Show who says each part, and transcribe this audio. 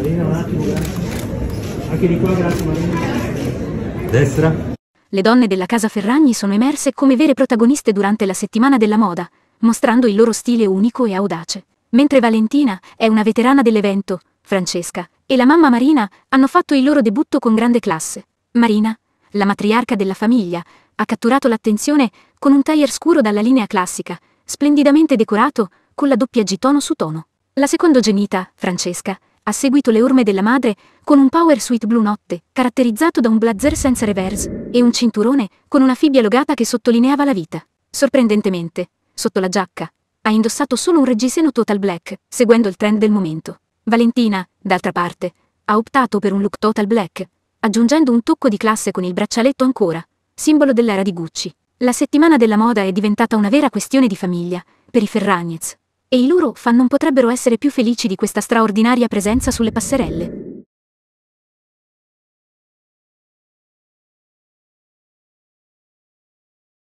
Speaker 1: Marina un attimo, grazie. Anche di qua, grazie Marina. Destra. Le donne della casa Ferragni sono emerse come vere protagoniste durante la settimana della moda, mostrando il loro stile unico e audace. Mentre Valentina è una veterana dell'evento, Francesca e la mamma Marina hanno fatto il loro debutto con grande classe. Marina, la matriarca della famiglia, ha catturato l'attenzione con un taglier scuro dalla linea classica, splendidamente decorato con la doppia G tono su tono. La secondogenita, Francesca, ha seguito le orme della madre, con un power suit blu notte, caratterizzato da un blazer senza reverse, e un cinturone, con una fibbia logata che sottolineava la vita. Sorprendentemente, sotto la giacca, ha indossato solo un reggiseno total black, seguendo il trend del momento. Valentina, d'altra parte, ha optato per un look total black, aggiungendo un tocco di classe con il braccialetto ancora, simbolo dell'era di Gucci. La settimana della moda è diventata una vera questione di famiglia, per i Ferragnez, e i loro fan non potrebbero essere più felici di questa straordinaria presenza sulle passerelle.